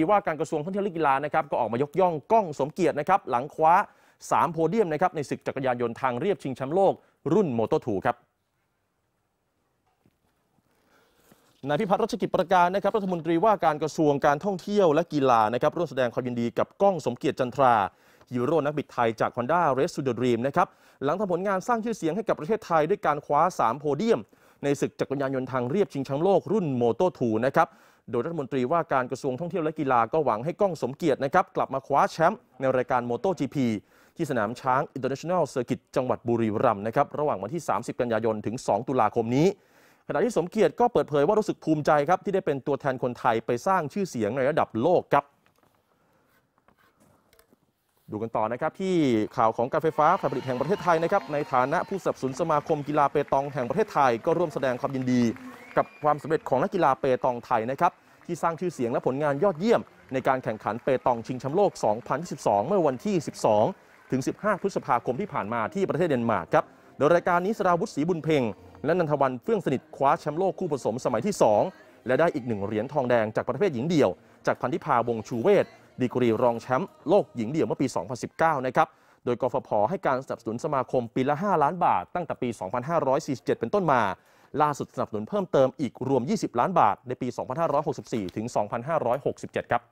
ีว่าการกระทรวงท่องเที่ยวและกีฬานะครับก็ออกมายกย่องก้องสมเกียรตินะครับหลังคว้า 3โพเดียมนะครับในศึกจักรยานยนต์ทางเรียบชิงแชมป์โลกรุ่นโมโตทูครับนายพิพัฒน์รัชกิจประการนะครับรัฐมนตรีว่าการกระทรวงการท่องเที่ยวและกีฬานะครับร่วมแสดงความยินดีกับก้องสมเกียรติจันทรายูโรนักบิดไทยจากค o นด้าเรสซูเดร d r มนะครับหลังทำผลงานสร้างชื่อเสียงให้กับประเทศไทยด้วยการคว้า3โพเดียมในศึกจักรยานยนต์ทางเรียบชิงแชมป์โลก รุ่นโมโตทูนะครับโดยรัฐมนตรีว่าการกระทรวงท่องเที่ยวและกีฬาก็หวังให้ก้องสมเกียรตินะครับกลับมาคว้าแชมป์ในรายการโมโตจีพีที่สนามช้างอินเตอร์เนชั่นแนลเซอร์กิตจังหวัดบุรีรัมย์นะครับระหว่างวันที่ 30กันยายนถึง 2 ตุลาคมนี้ ขณะที่สมเกียรติก็เปิดเผยว่ารู้สึกภูมิใจครับที่ได้เป็นตัวแทนคนไทยไปสร้างชื่อเสียงในระดับโลกครับดูกันต่อนะครับที่ข่าวของการไฟฟ้าฝ่ายผลิตแห่งประเทศไทยนะครับในฐานะผู้สนับสนุนสมาคมกีฬาเปตองแห่งประเทศไทยก็ร่วมแสดงความยินดีกับความสำเร็จของนักกีฬาเปตองไทยนะครับที่สร้างชื่อเสียงและผลงานยอดเยี่ยม ในการแข่งขันเปตองชิงแชมป์โลก 2022 เมื่อวันที่ 12 ถึง 15 พฤษภาคมที่ผ่านมาที่ประเทศเดนมาร์กครับโดยรายการนี้สราวุฒิศรีบุญเพ็งและนันทวันเฟื่องสนิทคว้าแชมป์โลกคู่ผสมสมัยที่ 2 และได้อีกหนึ่งเหรียญทองแดงจากประเภทหญิงเดี่ยว จากพันธิพาวงชูเวศดีกรีรองแชมป์โลกหญิงเดี่ยวเมื่อปี 2019 นะครับ โดยกฟผให้การสนับสนุนสมาคมปีละ 5 ล้านบาทตั้งแต่ปี 2547 เป็นต้นมา ล่าสุดสนับสนุนเพิ่มเติมอีกรวม 20 ล้านบาทในปี 2564 ถึง 2567 ครับ